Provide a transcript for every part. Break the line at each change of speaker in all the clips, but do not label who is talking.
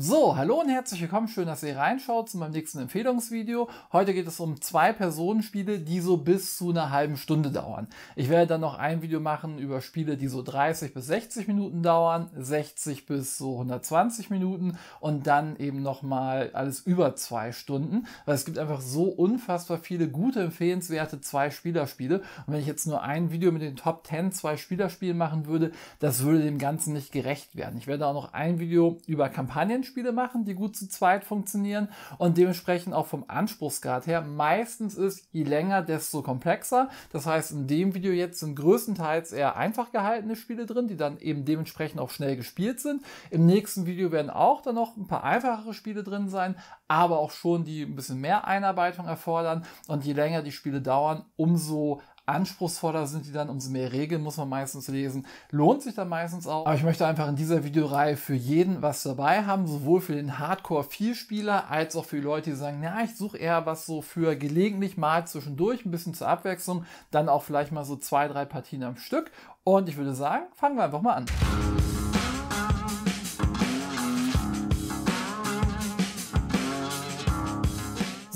So, hallo und herzlich willkommen. Schön, dass ihr reinschaut zu meinem nächsten Empfehlungsvideo. Heute geht es um zwei Personenspiele, die so bis zu einer halben Stunde dauern. Ich werde dann noch ein Video machen über Spiele, die so 30 bis 60 Minuten dauern, 60 bis so 120 Minuten und dann eben nochmal alles über zwei Stunden, weil es gibt einfach so unfassbar viele gute, empfehlenswerte zwei spielerspiele spiele Und wenn ich jetzt nur ein Video mit den Top 10 zwei spielerspielen machen würde, das würde dem Ganzen nicht gerecht werden. Ich werde auch noch ein Video über Kampagnen Rollenspiele machen, die gut zu zweit funktionieren und dementsprechend auch vom Anspruchsgrad her. Meistens ist, je länger, desto komplexer. Das heißt, in dem Video jetzt sind größtenteils eher einfach gehaltene Spiele drin, die dann eben dementsprechend auch schnell gespielt sind. Im nächsten Video werden auch dann noch ein paar einfachere Spiele drin sein, aber auch schon, die ein bisschen mehr Einarbeitung erfordern. Und je länger die Spiele dauern, umso anspruchsvoller sind die dann, umso mehr Regeln muss man meistens lesen. Lohnt sich dann meistens auch. Aber ich möchte einfach in dieser Videoreihe für jeden was dabei haben, sowohl für den Hardcore-Vielspieler als auch für die Leute, die sagen, na, ich suche eher was so für gelegentlich mal zwischendurch, ein bisschen zur Abwechslung, dann auch vielleicht mal so zwei, drei Partien am Stück. Und ich würde sagen, fangen wir einfach mal an.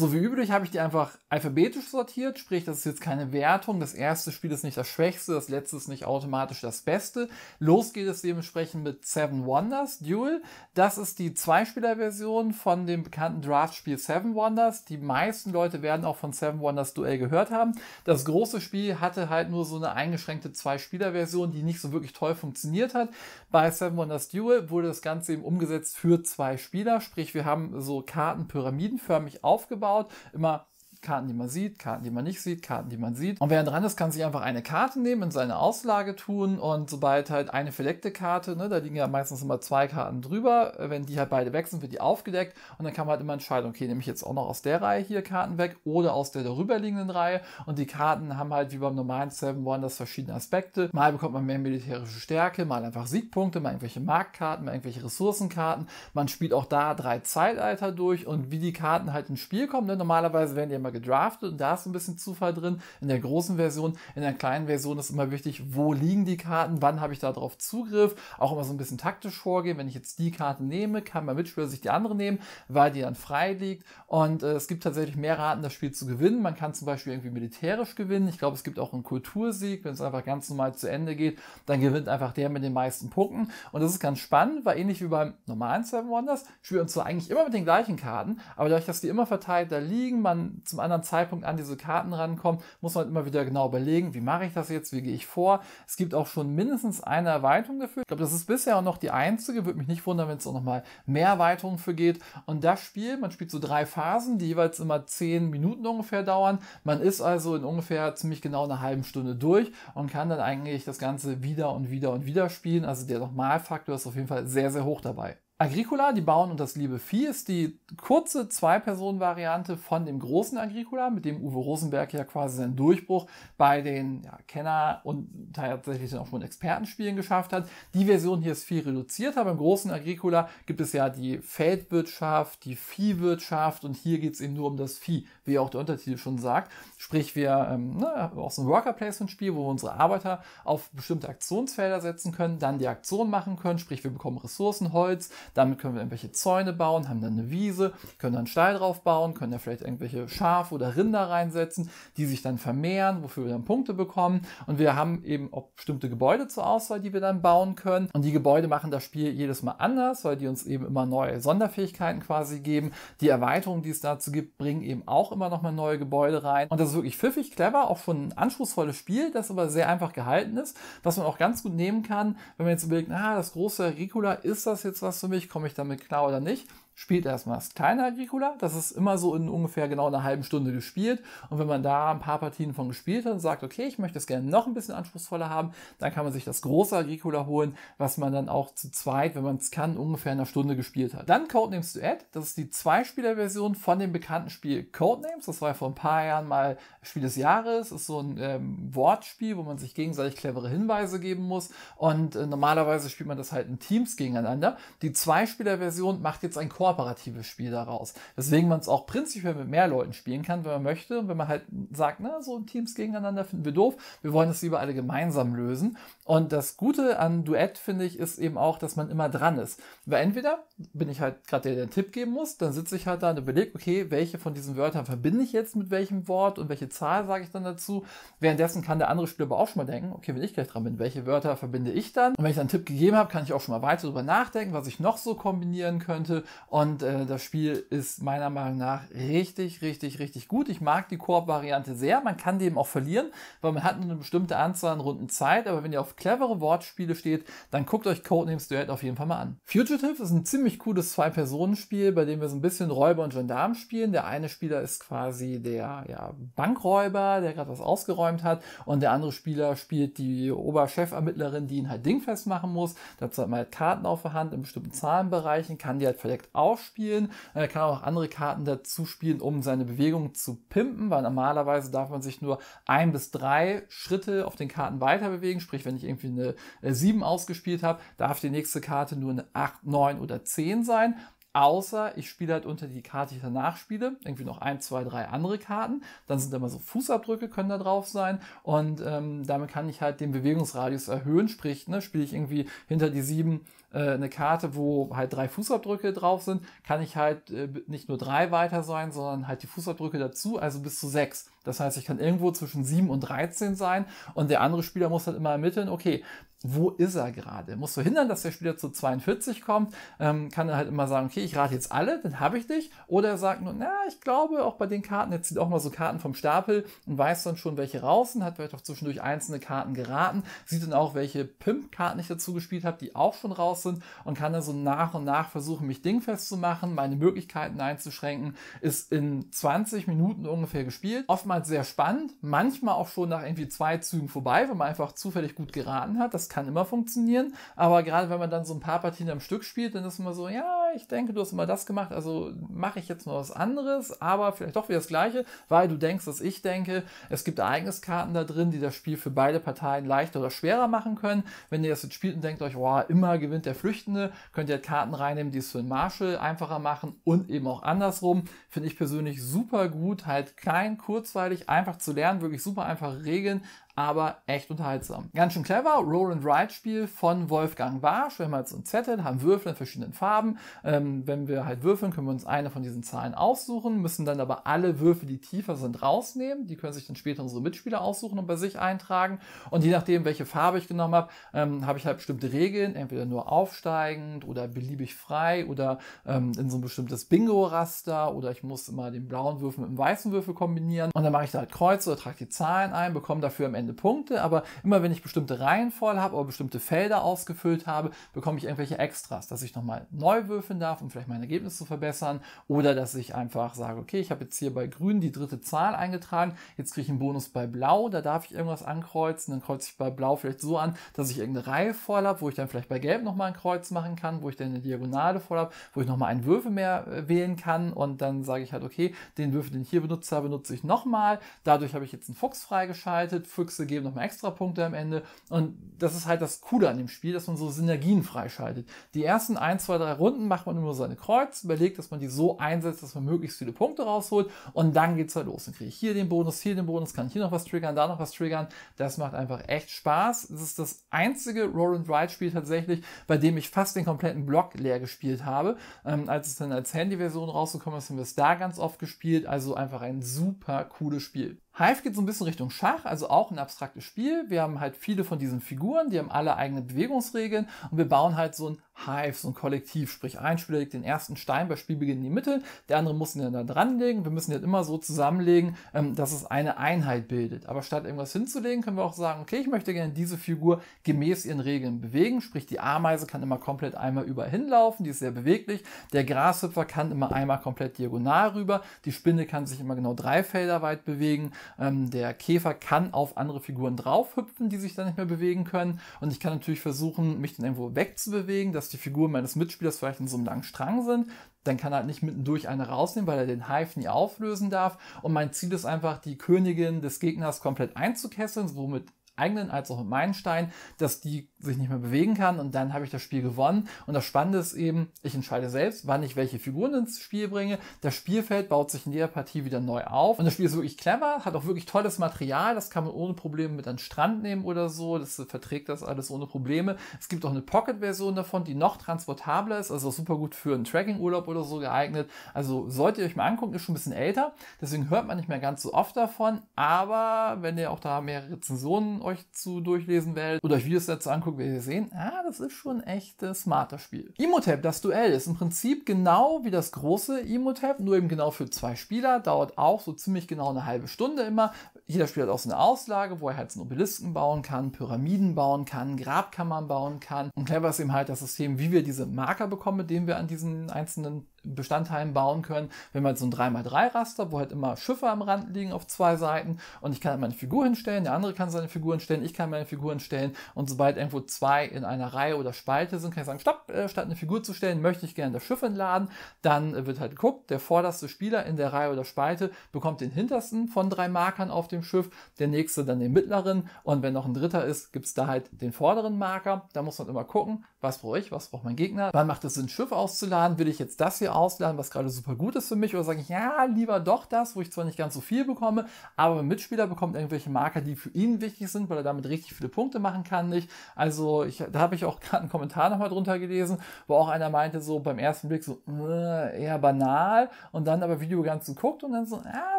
So wie üblich habe ich die einfach alphabetisch sortiert, sprich, das ist jetzt keine Wertung. Das erste Spiel ist nicht das Schwächste, das letzte ist nicht automatisch das Beste. Los geht es dementsprechend mit Seven Wonders Duel. Das ist die Zweispieler-Version von dem bekannten Draftspiel Seven Wonders. Die meisten Leute werden auch von Seven Wonders Duel gehört haben. Das große Spiel hatte halt nur so eine eingeschränkte Zwei-Spieler-Version, die nicht so wirklich toll funktioniert hat. Bei Seven Wonders Duel wurde das Ganze eben umgesetzt für zwei Spieler, sprich, wir haben so Karten pyramidenförmig aufgebaut Layout, immer Karten, die man sieht, Karten, die man nicht sieht, Karten, die man sieht. Und während dran ist, kann sich einfach eine Karte nehmen, in seine Auslage tun und sobald halt eine verdeckte Karte, ne, da liegen ja meistens immer zwei Karten drüber, wenn die halt beide weg sind, wird die aufgedeckt und dann kann man halt immer entscheiden, okay, nehme ich jetzt auch noch aus der Reihe hier Karten weg oder aus der darüberliegenden Reihe und die Karten haben halt wie beim normalen Seven Wonders verschiedene Aspekte. Mal bekommt man mehr militärische Stärke, mal einfach Siegpunkte, mal irgendwelche Marktkarten, mal irgendwelche Ressourcenkarten. Man spielt auch da drei Zeitalter durch und wie die Karten halt ins Spiel kommen, denn ne, normalerweise werden die immer mal gedraftet und da ist ein bisschen Zufall drin, in der großen Version, in der kleinen Version ist immer wichtig, wo liegen die Karten, wann habe ich darauf Zugriff, auch immer so ein bisschen taktisch vorgehen, wenn ich jetzt die Karte nehme, kann mein Mitspieler sich die andere nehmen, weil die dann frei liegt und äh, es gibt tatsächlich mehr Raten, das Spiel zu gewinnen, man kann zum Beispiel irgendwie militärisch gewinnen, ich glaube, es gibt auch einen Kultursieg, wenn es einfach ganz normal zu Ende geht, dann gewinnt einfach der mit den meisten Punkten und das ist ganz spannend, weil ähnlich wie beim normalen Seven Wonders spielt uns zwar eigentlich immer mit den gleichen Karten, aber dadurch, dass die immer verteilt da liegen, man zum anderen Zeitpunkt an diese Karten rankommen, muss man immer wieder genau überlegen, wie mache ich das jetzt, wie gehe ich vor. Es gibt auch schon mindestens eine Erweiterung dafür. Ich glaube, das ist bisher auch noch die einzige. Würde mich nicht wundern, wenn es auch noch mal mehr Erweiterungen für geht. Und das Spiel, man spielt so drei Phasen, die jeweils immer zehn Minuten ungefähr dauern. Man ist also in ungefähr ziemlich genau einer halben Stunde durch und kann dann eigentlich das Ganze wieder und wieder und wieder spielen. Also der Normalfaktor ist auf jeden Fall sehr, sehr hoch dabei. Agricola, die Bauern und das liebe Vieh, ist die kurze Zwei-Personen-Variante von dem großen Agricola, mit dem Uwe Rosenberg ja quasi seinen Durchbruch bei den ja, Kenner- und tatsächlich dann auch schon Expertenspielen geschafft hat. Die Version hier ist viel reduziert, aber im großen Agricola gibt es ja die Feldwirtschaft, die Viehwirtschaft und hier geht es eben nur um das Vieh, wie auch der Untertitel schon sagt. Sprich, wir ähm, ne, haben auch so Worker-Placement-Spiel, wo wir unsere Arbeiter auf bestimmte Aktionsfelder setzen können, dann die Aktion machen können, sprich, wir bekommen Ressourcen, Holz, damit können wir irgendwelche Zäune bauen, haben dann eine Wiese, können dann einen Stall drauf bauen, können da vielleicht irgendwelche Schafe oder Rinder reinsetzen, die sich dann vermehren, wofür wir dann Punkte bekommen. Und wir haben eben auch bestimmte Gebäude zur Auswahl, die wir dann bauen können. Und die Gebäude machen das Spiel jedes Mal anders, weil die uns eben immer neue Sonderfähigkeiten quasi geben. Die Erweiterungen, die es dazu gibt, bringen eben auch immer nochmal neue Gebäude rein. Und das ist wirklich pfiffig, clever, auch schon ein anspruchsvolles Spiel, das aber sehr einfach gehalten ist, was man auch ganz gut nehmen kann, wenn man jetzt überlegt, na, das große Ricola, ist das jetzt was für mich, komme ich damit klar oder nicht spielt erstmal das kleine Agricola. Das ist immer so in ungefähr genau einer halben Stunde gespielt. Und wenn man da ein paar Partien von gespielt hat und sagt, okay, ich möchte es gerne noch ein bisschen anspruchsvoller haben, dann kann man sich das große Agricola holen, was man dann auch zu zweit, wenn man es kann, ungefähr in einer Stunde gespielt hat. Dann Codenames Duett. Das ist die Zweispieler-Version von dem bekannten Spiel Codenames. Das war ja vor ein paar Jahren mal Spiel des Jahres. Ist so ein ähm, Wortspiel, wo man sich gegenseitig clevere Hinweise geben muss. Und äh, normalerweise spielt man das halt in Teams gegeneinander. Die Zweispieler-Version macht jetzt ein Codenames kooperatives Spiel daraus. Deswegen man es auch prinzipiell mit mehr Leuten spielen kann, wenn man möchte. Und Wenn man halt sagt, na, so Teams gegeneinander finden wir doof, wir wollen das lieber alle gemeinsam lösen. Und das Gute an Duett, finde ich, ist eben auch, dass man immer dran ist. Weil entweder bin ich halt gerade der, der einen Tipp geben muss, dann sitze ich halt da und überlege, okay, welche von diesen Wörtern verbinde ich jetzt mit welchem Wort und welche Zahl sage ich dann dazu. Währenddessen kann der andere Spieler aber auch schon mal denken, okay, wenn ich gleich dran bin, welche Wörter verbinde ich dann? Und wenn ich dann einen Tipp gegeben habe, kann ich auch schon mal weiter darüber nachdenken, was ich noch so kombinieren könnte. Und äh, das Spiel ist meiner Meinung nach richtig, richtig, richtig gut. Ich mag die Koop-Variante sehr. Man kann dem auch verlieren, weil man hat nur eine bestimmte Anzahl an Runden Zeit. Aber wenn ihr auf clevere Wortspiele steht, dann guckt euch Codenames Duet auf jeden Fall mal an. Fugitive ist ein ziemlich ziemlich cooles Zwei-Personen-Spiel, bei dem wir so ein bisschen Räuber und Gendarm spielen. Der eine Spieler ist quasi der ja, Bankräuber, der gerade was ausgeräumt hat, und der andere Spieler spielt die Oberchefermittlerin, die ihn halt dingfest machen muss. Dazu hat man halt Karten auf der Hand in bestimmten Zahlenbereichen, kann die halt verdeckt aufspielen. Er äh, kann auch andere Karten dazu spielen, um seine Bewegung zu pimpen, weil normalerweise darf man sich nur ein bis drei Schritte auf den Karten weiter bewegen. Sprich, wenn ich irgendwie eine 7 äh, ausgespielt habe, darf die nächste Karte nur eine 8, 9 oder 10 10 sein, außer ich spiele halt unter die Karte, die ich danach spiele, irgendwie noch ein, zwei, drei andere Karten. Dann sind da mal so Fußabdrücke, können da drauf sein. Und ähm, damit kann ich halt den Bewegungsradius erhöhen. Sprich, ne, spiele ich irgendwie hinter die sieben äh, eine Karte, wo halt drei Fußabdrücke drauf sind, kann ich halt äh, nicht nur drei weiter sein, sondern halt die Fußabdrücke dazu, also bis zu sechs. Das heißt, ich kann irgendwo zwischen sieben und 13 sein und der andere Spieler muss halt immer ermitteln, okay, wo ist er gerade? Musst du hindern, dass der Spieler zu 42 kommt? Ähm, kann er halt immer sagen, okay, ich rate jetzt alle, dann habe ich dich. Oder er sagt nur, na, ich glaube, auch bei den Karten, er zieht auch mal so Karten vom Stapel und weiß dann schon, welche raus sind, hat vielleicht auch zwischendurch einzelne Karten geraten, sieht dann auch, welche Pimp-Karten ich dazu gespielt habe, die auch schon raus sind und kann dann so nach und nach versuchen, mich dingfest zu machen, meine Möglichkeiten einzuschränken. Ist in 20 Minuten ungefähr gespielt. Oftmals sehr spannend, manchmal auch schon nach irgendwie zwei Zügen vorbei, wenn man einfach zufällig gut geraten hat. Das kann immer funktionieren, aber gerade wenn man dann so ein paar Partien am Stück spielt, dann ist man so, ja, ich denke, du hast immer das gemacht, also mache ich jetzt noch was anderes, aber vielleicht doch wieder das Gleiche, weil du denkst, dass ich denke, es gibt Ereigniskarten da drin, die das Spiel für beide Parteien leichter oder schwerer machen können. Wenn ihr das jetzt spielt und denkt euch, boah, immer gewinnt der Flüchtende, könnt ihr halt Karten reinnehmen, die es für den Marshall einfacher machen und eben auch andersrum. Finde ich persönlich super gut, halt klein, kurzweilig, einfach zu lernen, wirklich super einfache Regeln, aber echt unterhaltsam. Ganz schön clever, Roll and Ride Spiel von Wolfgang Warsch. Wir haben halt so einen Zettel, haben Würfel in verschiedenen Farben. Ähm, wenn wir halt würfeln, können wir uns eine von diesen Zahlen aussuchen, müssen dann aber alle Würfel, die tiefer sind, rausnehmen. Die können sich dann später unsere Mitspieler aussuchen und bei sich eintragen. Und je nachdem, welche Farbe ich genommen habe, ähm, habe ich halt bestimmte Regeln, entweder nur aufsteigend oder beliebig frei oder ähm, in so ein bestimmtes Bingo-Raster oder ich muss immer den blauen Würfel mit dem weißen Würfel kombinieren. Und dann mache ich da halt Kreuze oder trage die Zahlen ein, bekomme dafür am Ende Ende Punkte, aber immer wenn ich bestimmte Reihen voll habe oder bestimmte Felder ausgefüllt habe, bekomme ich irgendwelche Extras, dass ich nochmal neu würfeln darf, um vielleicht mein Ergebnis zu verbessern oder dass ich einfach sage, okay, ich habe jetzt hier bei grün die dritte Zahl eingetragen, jetzt kriege ich einen Bonus bei blau, da darf ich irgendwas ankreuzen, dann kreuze ich bei blau vielleicht so an, dass ich irgendeine Reihe voll habe, wo ich dann vielleicht bei gelb nochmal ein Kreuz machen kann, wo ich dann eine Diagonale voll habe, wo ich nochmal einen Würfel mehr äh, wählen kann und dann sage ich halt, okay, den Würfel, den ich hier benutzt habe, benutze ich nochmal, dadurch habe ich jetzt einen Fuchs freigeschaltet, Fuchs Füchse geben nochmal extra Punkte am Ende. Und das ist halt das Coole an dem Spiel, dass man so Synergien freischaltet. Die ersten 1, 2, 3 Runden macht man immer seine Kreuz, überlegt, dass man die so einsetzt, dass man möglichst viele Punkte rausholt. Und dann geht's halt los. Dann kriege ich hier den Bonus, hier den Bonus, kann ich hier noch was triggern, da noch was triggern. Das macht einfach echt Spaß. Das ist das einzige Roll and Ride Spiel tatsächlich, bei dem ich fast den kompletten Block leer gespielt habe. Ähm, als es dann als Handy-Version rausgekommen ist, haben wir es da ganz oft gespielt. Also einfach ein super cooles Spiel. Hive geht so ein bisschen Richtung Schach, also auch ein abstraktes Spiel. Wir haben halt viele von diesen Figuren, die haben alle eigene Bewegungsregeln und wir bauen halt so ein Hive, so ein Kollektiv. Sprich, ein Spieler legt den ersten Stein bei Spielbeginn in die Mitte, der andere muss ihn dann da dranlegen. Wir müssen jetzt immer so zusammenlegen, ähm, dass es eine Einheit bildet. Aber statt irgendwas hinzulegen, können wir auch sagen, okay, ich möchte gerne diese Figur gemäß ihren Regeln bewegen. Sprich, die Ameise kann immer komplett einmal über hinlaufen, die ist sehr beweglich. Der Grashüpfer kann immer einmal komplett diagonal rüber. Die Spinne kann sich immer genau drei Felder weit bewegen. Ähm, der Käfer kann auf andere Figuren draufhüpfen, die sich dann nicht mehr bewegen können. Und ich kann natürlich versuchen, mich dann irgendwo wegzubewegen dass die Figuren meines Mitspielers vielleicht in so einem langen Strang sind. Dann kann er halt nicht mittendurch eine rausnehmen, weil er den Hive nie auflösen darf. Und mein Ziel ist einfach, die Königin des Gegners komplett einzukesseln, somit eigenen als auch mit meinen Steinen, dass die sich nicht mehr bewegen kann und dann habe ich das Spiel gewonnen. Und das Spannende ist eben, ich entscheide selbst, wann ich welche Figuren ins Spiel bringe. Das Spielfeld baut sich in jeder Partie wieder neu auf. Und das Spiel ist wirklich clever, hat auch wirklich tolles Material. Das kann man ohne Probleme mit an den Strand nehmen oder so. Das verträgt das alles ohne Probleme. Es gibt auch eine Pocket-Version davon, die noch transportabler ist, also super gut für einen Tracking-Urlaub oder so geeignet. Also solltet ihr euch mal angucken, ist schon ein bisschen älter. Deswegen hört man nicht mehr ganz so oft davon. Aber wenn ihr auch da mehrere Rezensionen euch euch zu durchlesen werdet oder euch Videos dazu angucken, werdet ihr sehen, ah, das ist schon ein echtes äh, smartes Spiel. Imhotep, das Duell, ist im Prinzip genau wie das große Imhotep, nur eben genau für zwei Spieler, dauert auch so ziemlich genau eine halbe Stunde immer. Jeder Spieler hat auch so eine Auslage, wo er halt einen Obelisken bauen kann, Pyramiden bauen kann, Grabkammern bauen kann. Und clever ist eben halt das System, wie wir diese Marker bekommen, mit denen wir an diesen einzelnen Bestandteilen bauen können. Wenn man halt so ein 3x3-Raster, wo halt immer Schiffe am Rand liegen auf zwei Seiten und ich kann halt meine Figur hinstellen, der andere kann seine Figur hinstellen, ich kann meine Figur hinstellen und sobald irgendwo zwei in einer Reihe oder Spalte sind, kann ich sagen, stopp, äh, statt eine Figur zu stellen, möchte ich gerne das Schiff entladen. Dann äh, wird halt geguckt, der vorderste Spieler in der Reihe oder Spalte bekommt den hintersten von drei Markern auf dem Schiff, der nächste dann den mittleren und wenn noch ein dritter ist, gibt es da halt den vorderen Marker. Da muss man immer gucken, was brauche ich, was braucht mein Gegner, wann macht es Sinn, Schiff auszuladen, will ich jetzt das hier ausladen, was gerade super gut ist für mich, oder sage ich, ja, lieber doch das, wo ich zwar nicht ganz so viel bekomme, aber mein Mitspieler bekommt irgendwelche Marker, die für ihn wichtig sind, weil er damit richtig viele Punkte machen kann, nicht? Also, ich, da habe ich auch gerade einen Kommentar nochmal drunter gelesen, wo auch einer meinte, so beim ersten Blick so, äh, eher banal, und dann aber Video ganz guckt und dann so, ah,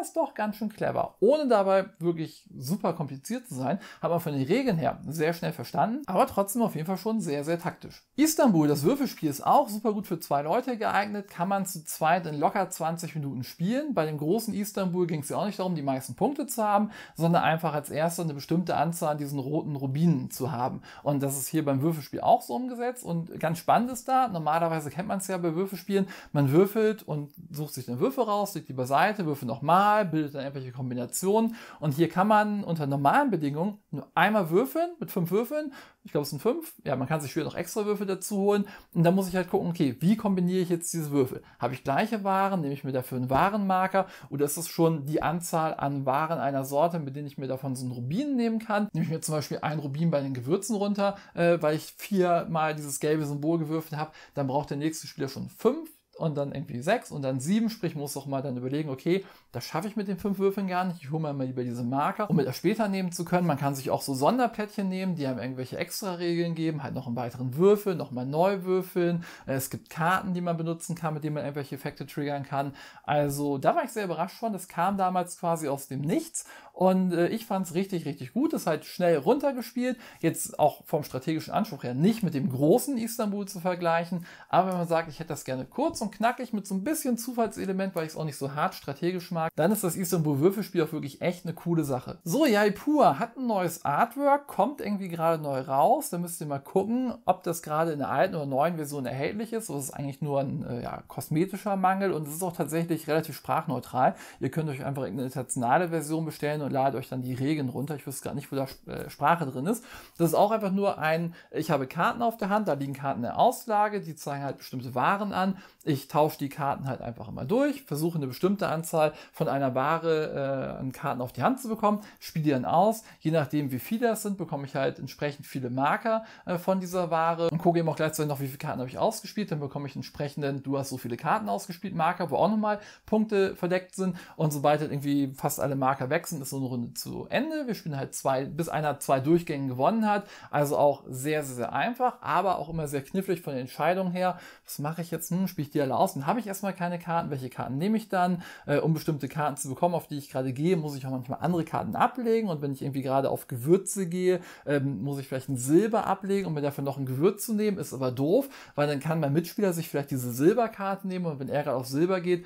ist doch ganz schön clever. Ohne dabei wirklich super kompliziert zu sein, hat man von den Regeln her sehr schnell verstanden, aber trotzdem auf jeden Fall schon sehr, sehr taktisch. Istanbul, das Würfelspiel, ist auch super gut für zwei Leute geeignet, kann kann man zu zweit in locker 20 Minuten spielen. Bei dem großen Istanbul ging es ja auch nicht darum, die meisten Punkte zu haben, sondern einfach als erster eine bestimmte Anzahl an diesen roten Rubinen zu haben. Und das ist hier beim Würfelspiel auch so umgesetzt. Und ganz spannend ist da, normalerweise kennt man es ja bei Würfelspielen, man würfelt und sucht sich den Würfel raus, legt die beiseite, würfelt nochmal, bildet dann irgendwelche Kombinationen. Und hier kann man unter normalen Bedingungen nur einmal würfeln mit fünf Würfeln ich glaube es sind fünf, ja, man kann sich später noch extra Würfel dazu holen und dann muss ich halt gucken, okay, wie kombiniere ich jetzt diese Würfel? Habe ich gleiche Waren, nehme ich mir dafür einen Warenmarker oder ist das schon die Anzahl an Waren einer Sorte, mit denen ich mir davon so einen Rubin nehmen kann? Nehme ich mir zum Beispiel einen Rubin bei den Gewürzen runter, äh, weil ich viermal dieses gelbe Symbol gewürfelt habe, dann braucht der nächste Spieler schon fünf und dann irgendwie sechs und dann sieben. Sprich, muss doch mal dann überlegen, okay, das schaffe ich mit den fünf Würfeln gar nicht. Ich hole mir mal lieber diese Marker, um das später nehmen zu können. Man kann sich auch so Sonderplättchen nehmen, die einem irgendwelche extra Regeln geben, halt noch einen weiteren Würfel, nochmal neu würfeln. Äh, es gibt Karten, die man benutzen kann, mit denen man irgendwelche Effekte triggern kann. Also da war ich sehr überrascht von. Das kam damals quasi aus dem Nichts und äh, ich fand es richtig, richtig gut. Es halt schnell runtergespielt. Jetzt auch vom strategischen Anspruch her nicht mit dem großen Istanbul zu vergleichen. Aber wenn man sagt, ich hätte das gerne kurz und und knackig mit so ein bisschen Zufallselement, weil ich es auch nicht so hart strategisch mag, dann ist das Istanbul-Würfelspiel auch wirklich echt eine coole Sache. So, Yaipua hat ein neues Artwork, kommt irgendwie gerade neu raus. Da müsst ihr mal gucken, ob das gerade in der alten oder neuen Version erhältlich ist. Das ist eigentlich nur ein äh, ja, kosmetischer Mangel und es ist auch tatsächlich relativ sprachneutral. Ihr könnt euch einfach eine internationale Version bestellen und ladet euch dann die Regeln runter. Ich wüsste gar nicht, wo da äh, Sprache drin ist. Das ist auch einfach nur ein, ich habe Karten auf der Hand, da liegen Karten der Auslage, die zeigen halt bestimmte Waren an ich tausche die Karten halt einfach immer durch, versuche eine bestimmte Anzahl von einer Ware äh, an Karten auf die Hand zu bekommen, spiele dann aus. Je nachdem, wie viele das sind, bekomme ich halt entsprechend viele Marker äh, von dieser Ware und gucke eben auch gleichzeitig noch, wie viele Karten habe ich ausgespielt. Dann bekomme ich entsprechenden, du hast so viele Karten ausgespielt, Marker, wo auch nochmal Punkte verdeckt sind. Und sobald halt irgendwie fast alle Marker weg sind, ist so eine Runde zu Ende. Wir spielen halt zwei, bis einer zwei Durchgänge gewonnen hat. Also auch sehr, sehr, sehr einfach, aber auch immer sehr knifflig von der Entscheidung her. Was mache ich jetzt? Hm, spiele ich die alle habe ich erstmal keine Karten. Welche Karten nehme ich dann? Äh, um bestimmte Karten zu bekommen, auf die ich gerade gehe, muss ich auch manchmal andere Karten ablegen. Und wenn ich irgendwie gerade auf Gewürze gehe, ähm, muss ich vielleicht ein Silber ablegen, um mir dafür noch ein Gewürz zu nehmen. Ist aber doof, weil dann kann mein Mitspieler sich vielleicht diese Silberkarte nehmen und wenn er gerade auf Silber geht,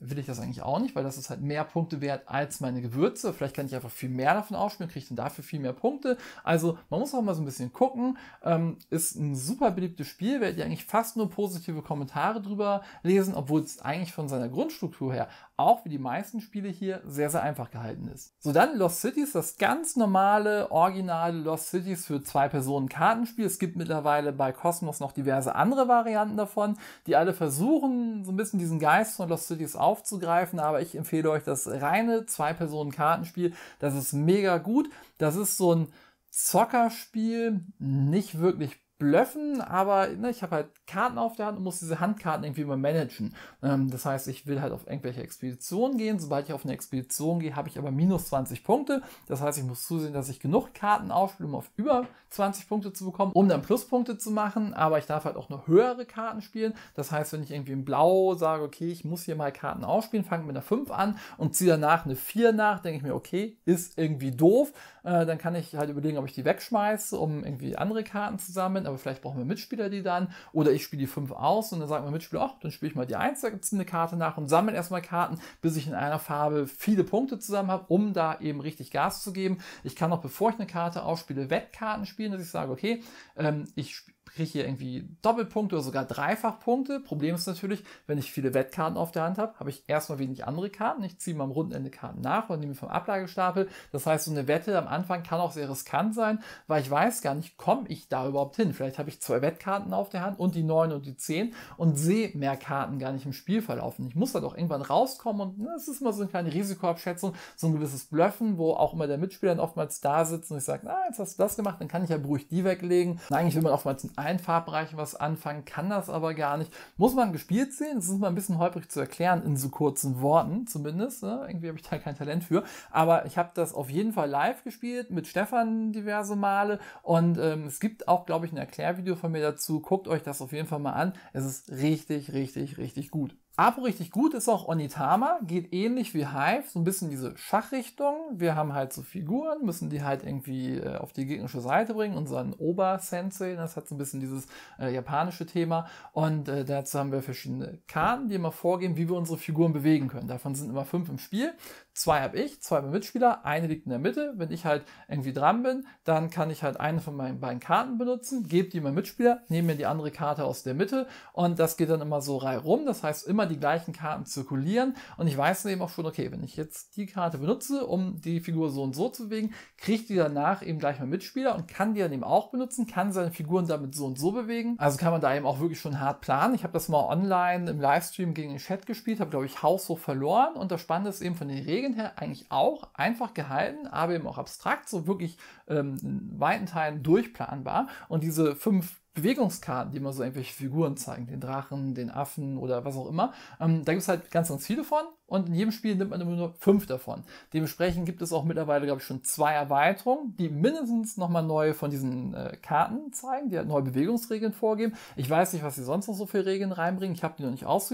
will ich das eigentlich auch nicht, weil das ist halt mehr Punkte wert als meine Gewürze. Vielleicht kann ich einfach viel mehr davon aufspielen, kriege ich dann dafür viel mehr Punkte. Also man muss auch mal so ein bisschen gucken. Ähm, ist ein super beliebtes Spiel, werdet ihr eigentlich fast nur positive Kommentare drüber lesen, obwohl es eigentlich von seiner Grundstruktur her auch wie die meisten Spiele hier sehr, sehr einfach gehalten ist. So, dann Lost Cities, das ganz normale, originale Lost Cities für zwei Personen Kartenspiel. Es gibt mittlerweile bei Cosmos noch diverse andere Varianten davon, die alle versuchen, so ein bisschen diesen Geist von Lost Cities aufzugreifen, aber ich empfehle euch das reine zwei Personen Kartenspiel. Das ist mega gut. Das ist so ein Zockerspiel, nicht wirklich blöffen, aber ne, ich habe halt Karten auf der Hand und muss diese Handkarten irgendwie immer managen. Ähm, das heißt, ich will halt auf irgendwelche Expeditionen gehen. Sobald ich auf eine Expedition gehe, habe ich aber minus 20 Punkte. Das heißt, ich muss zusehen, dass ich genug Karten aufspiele, um auf über 20 Punkte zu bekommen, um dann Pluspunkte zu machen. Aber ich darf halt auch nur höhere Karten spielen. Das heißt, wenn ich irgendwie in Blau sage, okay, ich muss hier mal Karten aufspielen, fange mit einer 5 an und ziehe danach eine 4 nach, denke ich mir, okay, ist irgendwie doof. Äh, dann kann ich halt überlegen, ob ich die wegschmeiße, um irgendwie andere Karten zu sammeln aber vielleicht brauchen wir Mitspieler die dann. Oder ich spiele die fünf aus und dann sagt mein Mitspieler, ach, dann spiele ich mal die einzelne Karte nach und sammle erstmal Karten, bis ich in einer Farbe viele Punkte zusammen habe, um da eben richtig Gas zu geben. Ich kann auch, bevor ich eine Karte aufspiele, Wettkarten spielen, dass ich sage, okay, ähm, ich spiele kriege ich hier irgendwie Doppelpunkte oder sogar Dreifachpunkte. Problem ist natürlich, wenn ich viele Wettkarten auf der Hand habe, habe ich erstmal wenig andere Karten. Ich ziehe mal am Rundenende Karten nach und nehme vom Ablagestapel. Das heißt, so eine Wette am Anfang kann auch sehr riskant sein, weil ich weiß gar nicht, komme ich da überhaupt hin? Vielleicht habe ich zwei Wettkarten auf der Hand und die 9 und die 10 und sehe mehr Karten gar nicht im Spielverlauf. Und ich muss da doch irgendwann rauskommen und na, es ist immer so eine kleine Risikoabschätzung, so ein gewisses Blöffen, wo auch immer der Mitspieler oftmals da sitzt und ich sage, na, jetzt hast du das gemacht, dann kann ich ja beruhig die weglegen. Und eigentlich will man oftmals einen allen Farbbereichen was anfangen, kann das aber gar nicht. Muss man gespielt sehen, das ist mal ein bisschen holprig zu erklären, in so kurzen Worten zumindest. Ne? Irgendwie habe ich da kein Talent für. Aber ich habe das auf jeden Fall live gespielt, mit Stefan diverse Male. Und ähm, es gibt auch, glaube ich, ein Erklärvideo von mir dazu. Guckt euch das auf jeden Fall mal an. Es ist richtig, richtig, richtig gut. Aber richtig gut ist auch Onitama, geht ähnlich wie Hive, so ein bisschen diese Schachrichtung. Wir haben halt so Figuren, müssen die halt irgendwie äh, auf die gegnerische Seite bringen. Unseren Ober-Sensei, das hat so ein bisschen dieses äh, japanische Thema. Und äh, dazu haben wir verschiedene Karten, die immer vorgeben, wie wir unsere Figuren bewegen können. Davon sind immer fünf im Spiel. Zwei habe ich, zwei beim Mitspieler, eine liegt in der Mitte. Wenn ich halt irgendwie dran bin, dann kann ich halt eine von meinen beiden Karten benutzen, gebe die meinem Mitspieler, nehme mir die andere Karte aus der Mitte und das geht dann immer so rei rum. Das heißt, immer die gleichen Karten zirkulieren und ich weiß eben auch schon, okay, wenn ich jetzt die Karte benutze, um die Figur so und so zu bewegen, kriegt die danach eben gleich mal Mitspieler und kann die dann eben auch benutzen, kann seine Figuren damit so und so bewegen. Also kann man da eben auch wirklich schon hart planen. Ich habe das mal online im Livestream gegen den Chat gespielt, habe glaube ich Haus so verloren und das Spannende ist eben von den Regeln her eigentlich auch einfach gehalten, aber eben auch abstrakt, so wirklich ähm, in weiten Teilen durchplanbar und diese fünf Bewegungskarten, die immer so irgendwelche Figuren zeigen, den Drachen, den Affen oder was auch immer. Ähm, da gibt es halt ganz, ganz viele von und in jedem Spiel nimmt man immer nur fünf davon. Dementsprechend gibt es auch mittlerweile, glaube ich, schon zwei Erweiterungen, die mindestens nochmal neue von diesen äh, Karten zeigen, die halt neue Bewegungsregeln vorgeben. Ich weiß nicht, was sie sonst noch so für Regeln reinbringen. Ich habe die noch nicht ausprobiert.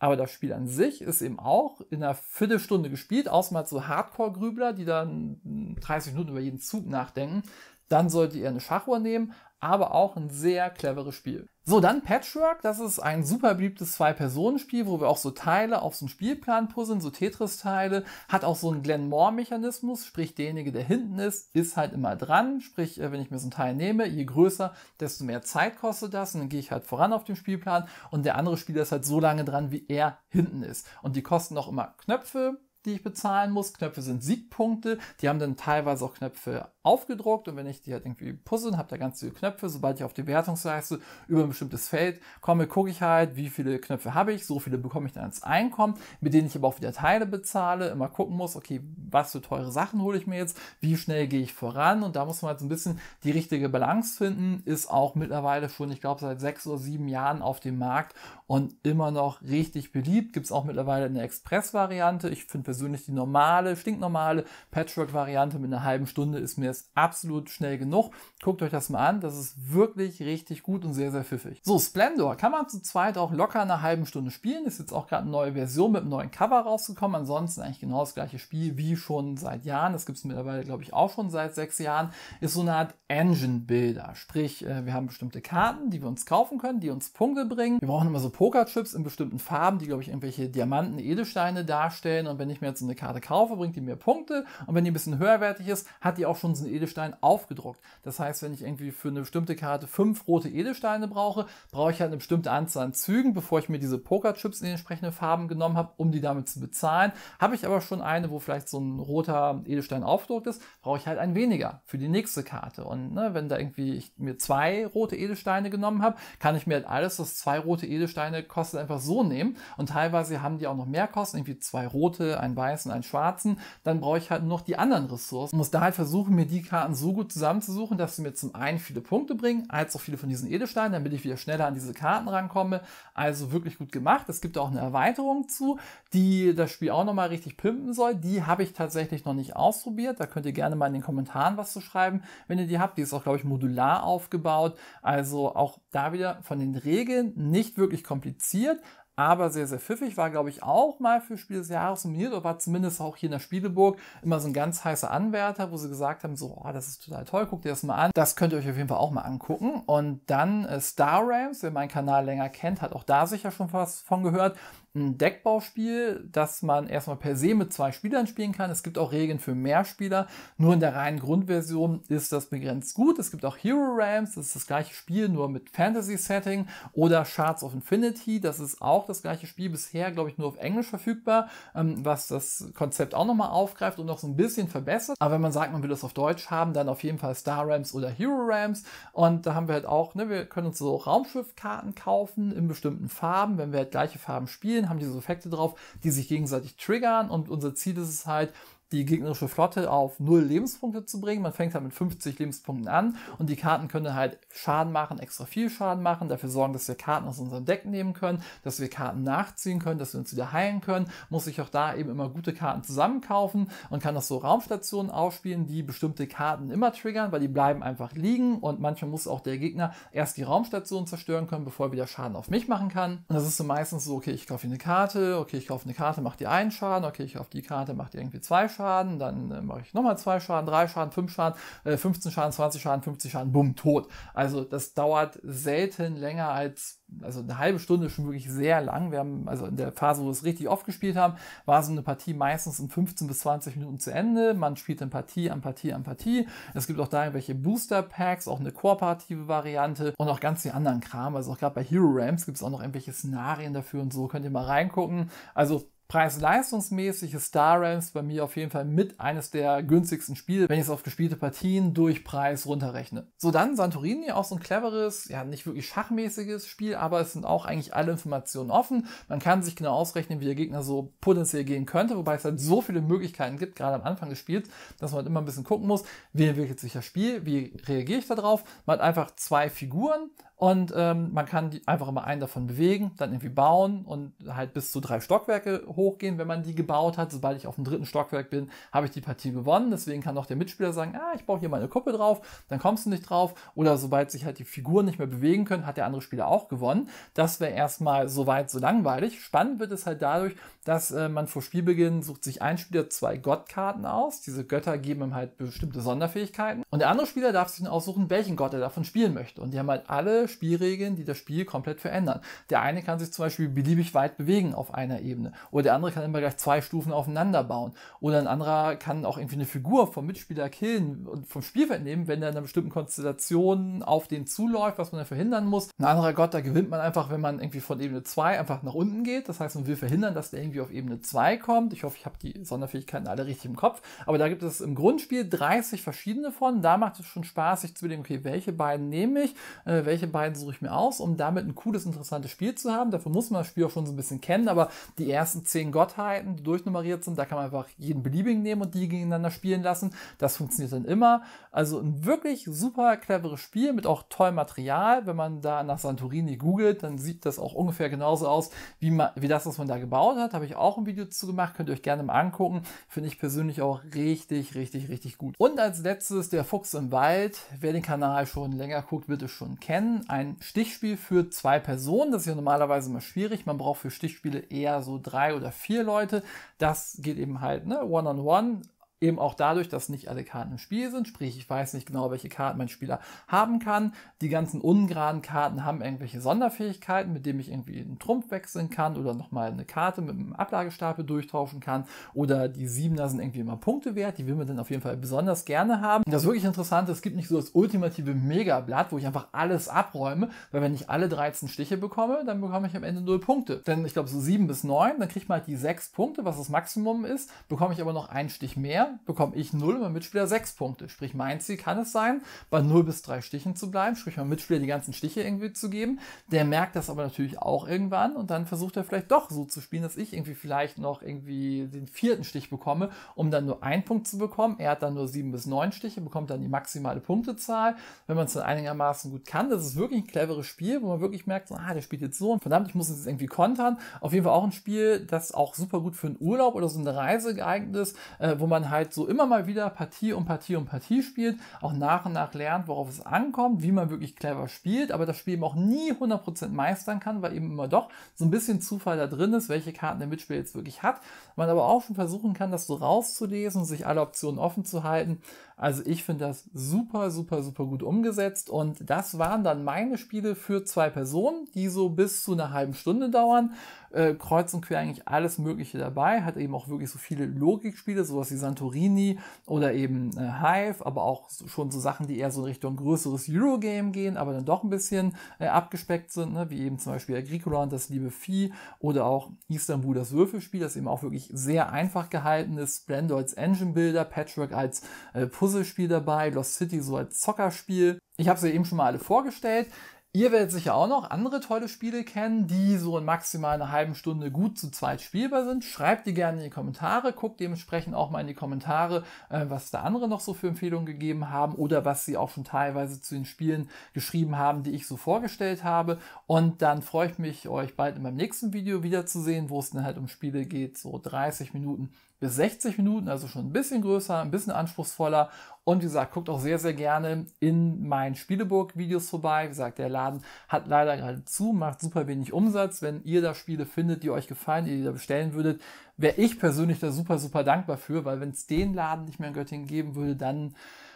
Aber das Spiel an sich ist eben auch in einer Viertelstunde gespielt, außer mal so Hardcore-Grübler, die dann 30 hm, Minuten über jeden Zug nachdenken. Dann solltet ihr eine Schachuhr nehmen, aber auch ein sehr cleveres Spiel. So, dann Patchwork. Das ist ein super beliebtes Zwei-Personen-Spiel, wo wir auch so Teile auf so einen Spielplan puzzeln, so Tetris-Teile. Hat auch so einen Glenmore-Mechanismus, sprich derjenige, der hinten ist, ist halt immer dran. Sprich, äh, wenn ich mir so einen Teil nehme, je größer, desto mehr Zeit kostet das und dann gehe ich halt voran auf dem Spielplan und der andere Spieler ist halt so lange dran, wie er hinten ist. Und die kosten auch immer Knöpfe, die ich bezahlen muss. Knöpfe sind Siegpunkte. Die haben dann teilweise auch Knöpfe aufgedruckt und wenn ich die halt irgendwie puzzle, habe da ganz viele Knöpfe. Sobald ich auf die Wertungsleiste über ein bestimmtes Feld komme, gucke ich halt, wie viele Knöpfe habe ich, so viele bekomme ich dann ins Einkommen, mit denen ich aber auch wieder Teile bezahle, immer gucken muss, okay, was für teure Sachen hole ich mir jetzt, wie schnell gehe ich voran und da muss man halt so ein bisschen die richtige Balance finden, ist auch mittlerweile schon, ich glaube, seit sechs oder sieben Jahren auf dem Markt und immer noch richtig beliebt. Gibt es auch mittlerweile eine Express-Variante. Ich finde persönlich die normale, stinknormale Patchwork-Variante mit einer halben Stunde ist mir ist absolut schnell genug. Guckt euch das mal an. Das ist wirklich richtig gut und sehr, sehr pfiffig. So, Splendor kann man zu zweit auch locker eine halbe Stunde spielen. Ist jetzt auch gerade eine neue Version mit einem neuen Cover rausgekommen. Ansonsten eigentlich genau das gleiche Spiel wie schon seit Jahren. Das gibt es mittlerweile, glaube ich, auch schon seit sechs Jahren. Ist so eine Art Engine-Builder. Sprich, äh, wir haben bestimmte Karten, die wir uns kaufen können, die uns Punkte bringen. Wir brauchen immer so Pokerchips in bestimmten Farben, die, glaube ich, irgendwelche Diamanten, Edelsteine darstellen. Und wenn ich mir jetzt so eine Karte kaufe, bringt die mir Punkte. Und wenn die ein bisschen höherwertig ist, hat die auch schon diesen Edelstein aufgedruckt. Das heißt, wenn ich irgendwie für eine bestimmte Karte fünf rote Edelsteine brauche, brauche ich halt eine bestimmte Anzahl an Zügen, bevor ich mir diese Pokerchips in den entsprechenden Farben genommen habe, um die damit zu bezahlen. Habe ich aber schon eine, wo vielleicht so ein roter Edelstein aufgedruckt ist, brauche ich halt ein weniger für die nächste Karte. Und ne, wenn da irgendwie ich mir zwei rote Edelsteine genommen habe, kann ich mir halt alles, was zwei rote Edelsteine kostet, einfach so nehmen. Und teilweise haben die auch noch mehr Kosten, irgendwie zwei rote, einen weißen, einen schwarzen. Dann brauche ich halt nur noch die anderen Ressourcen, muss da halt versuchen, mir die Karten so gut zusammenzusuchen, dass sie mir zum einen viele Punkte bringen, als auch viele von diesen Edelsteinen, damit ich wieder schneller an diese Karten rankomme. Also wirklich gut gemacht. Es gibt auch eine Erweiterung zu, die das Spiel auch nochmal richtig pimpen soll. Die habe ich tatsächlich noch nicht ausprobiert. Da könnt ihr gerne mal in den Kommentaren was zu schreiben, wenn ihr die habt. Die ist auch, glaube ich, modular aufgebaut. Also auch da wieder von den Regeln nicht wirklich kompliziert, aber sehr, sehr pfiffig. War, glaube ich, auch mal für Spiel des Jahres nominiert oder war zumindest auch hier in der Spieleburg immer so ein ganz heißer Anwärter, wo sie gesagt haben, so, oh, das ist total toll, guckt ihr das mal an. Das könnt ihr euch auf jeden Fall auch mal angucken. Und dann äh, Star Rams, wer meinen Kanal länger kennt, hat auch da sicher schon was von gehört ein Deckbauspiel, das man erstmal per se mit zwei Spielern spielen kann. Es gibt auch Regeln für mehr Spieler. Nur in der reinen Grundversion ist das begrenzt gut. Es gibt auch Hero Rams, das ist das gleiche Spiel, nur mit Fantasy-Setting. Oder Shards of Infinity, das ist auch das gleiche Spiel, bisher, glaube ich, nur auf Englisch verfügbar, ähm, was das Konzept auch nochmal aufgreift und noch so ein bisschen verbessert. Aber wenn man sagt, man will das auf Deutsch haben, dann auf jeden Fall Star Rams oder Hero Rams. Und da haben wir halt auch, ne, wir können uns so Raumschiffkarten kaufen in bestimmten Farben. Wenn wir halt gleiche Farben spielen, haben diese Effekte drauf, die sich gegenseitig triggern und unser Ziel ist es halt, die gegnerische Flotte auf null Lebenspunkte zu bringen. Man fängt halt mit 50 Lebenspunkten an und die Karten können halt Schaden machen, extra viel Schaden machen, dafür sorgen, dass wir Karten aus unserem Deck nehmen können, dass wir Karten nachziehen können, dass wir uns wieder heilen können. Muss ich auch da eben immer gute Karten zusammenkaufen und kann das so Raumstationen aufspielen, die bestimmte Karten immer triggern, weil die bleiben einfach liegen und manchmal muss auch der Gegner erst die Raumstation zerstören können, bevor er wieder Schaden auf mich machen kann. Und das ist so meistens so, okay, ich kaufe eine Karte, okay, ich kaufe eine Karte, macht ihr einen Schaden, okay, ich kaufe die Karte, macht ihr irgendwie zwei Schaden. Schaden, dann äh, mache ich nochmal zwei Schaden, drei Schaden, fünf Schaden, äh, 15 Schaden, 20 Schaden, 50 Schaden, bumm, tot. Also das dauert selten länger als, also eine halbe Stunde schon wirklich sehr lang. Wir haben, also in der Phase, wo wir es richtig oft gespielt haben, war so eine Partie meistens in 15 bis 20 Minuten zu Ende. Man spielt dann Partie an Partie an Partie. Es gibt auch da irgendwelche Booster-Packs, auch eine kooperative Variante und auch ganz die anderen Kram. Also auch gerade bei Hero Rams gibt es auch noch irgendwelche Szenarien dafür und so. Könnt ihr mal reingucken. Also Preis-leistungsmäßig ist Star Realms bei mir auf jeden Fall mit eines der günstigsten Spiele, wenn ich es auf gespielte Partien durch Preis runterrechne. So dann Santorini, auch so ein cleveres, ja nicht wirklich schachmäßiges Spiel, aber es sind auch eigentlich alle Informationen offen. Man kann sich genau ausrechnen, wie der Gegner so potenziell gehen könnte, wobei es halt so viele Möglichkeiten gibt, gerade am Anfang des Spiels, dass man halt immer ein bisschen gucken muss, wie entwickelt sich das Spiel, wie reagiere ich darauf. Man hat einfach zwei Figuren, und ähm, man kann die einfach immer einen davon bewegen, dann irgendwie bauen und halt bis zu drei Stockwerke hochgehen, wenn man die gebaut hat. Sobald ich auf dem dritten Stockwerk bin, habe ich die Partie gewonnen. Deswegen kann auch der Mitspieler sagen, ah, ich baue hier mal eine Kuppe drauf, dann kommst du nicht drauf. Oder sobald sich halt die Figuren nicht mehr bewegen können, hat der andere Spieler auch gewonnen. Das wäre erstmal soweit so langweilig. Spannend wird es halt dadurch, dass äh, man vor Spielbeginn sucht sich ein Spieler zwei Gottkarten aus. Diese Götter geben ihm halt bestimmte Sonderfähigkeiten. Und der andere Spieler darf sich dann aussuchen, welchen Gott er davon spielen möchte. Und die haben halt alle Spielregeln, die das Spiel komplett verändern. Der eine kann sich zum Beispiel beliebig weit bewegen auf einer Ebene oder der andere kann immer gleich zwei Stufen aufeinander bauen oder ein anderer kann auch irgendwie eine Figur vom Mitspieler killen und vom Spielfeld nehmen, wenn er in einer bestimmten Konstellation auf den zuläuft, was man dann verhindern muss. Ein anderer Gott, da gewinnt man einfach, wenn man irgendwie von Ebene 2 einfach nach unten geht. Das heißt, man will verhindern, dass der irgendwie auf Ebene 2 kommt. Ich hoffe, ich habe die Sonderfähigkeiten alle richtig im Kopf. Aber da gibt es im Grundspiel 30 verschiedene von. Da macht es schon Spaß, sich zu überlegen, okay, welche beiden nehme ich, äh, welche beiden beiden suche ich mir aus, um damit ein cooles, interessantes Spiel zu haben. Dafür muss man das Spiel auch schon so ein bisschen kennen, aber die ersten zehn Gottheiten, die durchnummeriert sind, da kann man einfach jeden beliebigen nehmen und die gegeneinander spielen lassen. Das funktioniert dann immer. Also ein wirklich super cleveres Spiel mit auch tollem Material. Wenn man da nach Santorini googelt, dann sieht das auch ungefähr genauso aus wie, man, wie das, was man da gebaut hat. Habe ich auch ein Video zu gemacht, könnt ihr euch gerne mal angucken. Finde ich persönlich auch richtig, richtig, richtig gut. Und als letztes der Fuchs im Wald. Wer den Kanal schon länger guckt, wird es schon kennen ein Stichspiel für zwei Personen. Das ist ja normalerweise immer schwierig. Man braucht für Stichspiele eher so drei oder vier Leute. Das geht eben halt ne, One-on-One. -on -one eben auch dadurch, dass nicht alle Karten im Spiel sind, sprich ich weiß nicht genau, welche Karten mein Spieler haben kann. Die ganzen ungeraden Karten haben irgendwelche Sonderfähigkeiten, mit denen ich irgendwie einen Trumpf wechseln kann oder nochmal eine Karte mit einem Ablagestapel durchtauschen kann. Oder die Siebener sind irgendwie immer Punkte wert, die will man dann auf jeden Fall besonders gerne haben. Und das wirklich Interessante, es gibt nicht so das ultimative Megablatt, wo ich einfach alles abräume, weil wenn ich alle 13 Stiche bekomme, dann bekomme ich am Ende 0 Punkte. Denn ich glaube so 7 bis 9, dann kriegt man halt die 6 Punkte, was das Maximum ist, bekomme ich aber noch einen Stich mehr bekomme ich 0 und mein Mitspieler 6 Punkte. Sprich, mein Ziel kann es sein, bei 0 bis 3 Stichen zu bleiben, sprich, meinem Mitspieler die ganzen Stiche irgendwie zu geben. Der merkt das aber natürlich auch irgendwann und dann versucht er vielleicht doch so zu spielen, dass ich irgendwie vielleicht noch irgendwie den vierten Stich bekomme, um dann nur einen Punkt zu bekommen. Er hat dann nur 7 bis 9 Stiche, bekommt dann die maximale Punktezahl. Wenn man es dann einigermaßen gut kann, das ist wirklich ein cleveres Spiel, wo man wirklich merkt, so, ah, der spielt jetzt so und verdammt, ich muss jetzt irgendwie kontern. Auf jeden Fall auch ein Spiel, das auch super gut für einen Urlaub oder so eine Reise geeignet ist, äh, wo man halt Vergangenheit halt so immer mal wieder Partie um Partie um Partie spielt, auch nach und nach lernt, worauf es ankommt, wie man wirklich clever spielt, aber das Spiel eben auch nie 100% meistern kann, weil eben immer doch so ein bisschen Zufall da drin ist, welche Karten der Mitspieler jetzt wirklich hat. Man aber auch schon versuchen kann, das so rauszulesen, sich alle Optionen offen zu halten also ich finde das super, super, super gut umgesetzt. Und das waren dann meine Spiele für zwei Personen, die so bis zu einer halben Stunde dauern. Äh, kreuz und quer eigentlich alles Mögliche dabei. Hat eben auch wirklich so viele Logikspiele, sowas wie Santorini oder eben äh, Hive, aber auch schon so Sachen, die eher so in Richtung größeres Eurogame gehen, aber dann doch ein bisschen äh, abgespeckt sind, ne? wie eben zum Beispiel Agricola und das liebe Vieh oder auch Istanbul das Würfelspiel, das eben auch wirklich sehr einfach gehalten ist. Splendor als Engine Builder, Patchwork als äh, Puzzlespiel dabei, Lost City so als Zockerspiel. Ich habe sie eben schon mal alle vorgestellt. Ihr werdet sicher auch noch andere tolle Spiele kennen, die so in maximal einer halben Stunde gut zu zweit spielbar sind. Schreibt die gerne in die Kommentare, guckt dementsprechend auch mal in die Kommentare, äh, was da andere noch so für Empfehlungen gegeben haben oder was sie auch schon teilweise zu den Spielen geschrieben haben, die ich so vorgestellt habe. Und dann freue ich mich, euch bald in meinem nächsten Video wiederzusehen, wo es dann halt um Spiele geht, so 30 Minuten bis 60 Minuten, also schon ein bisschen größer, ein bisschen anspruchsvoller. Und wie gesagt, guckt auch sehr, sehr gerne in meinen Spieleburg-Videos vorbei. Wie gesagt, der Laden hat leider gerade zu, macht super wenig Umsatz. Wenn ihr da Spiele findet, die euch gefallen, die ihr da bestellen würdet, wäre ich persönlich da super, super dankbar für, weil wenn es den Laden nicht mehr in Göttingen geben würde, dann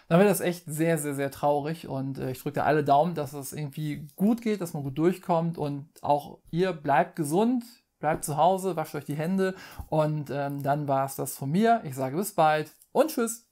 dann wäre das echt sehr, sehr, sehr traurig. Und äh, ich drücke da alle Daumen, dass es das irgendwie gut geht, dass man gut durchkommt. Und auch ihr bleibt gesund. Bleibt zu Hause, wascht euch die Hände und ähm, dann war es das von mir. Ich sage bis bald und tschüss.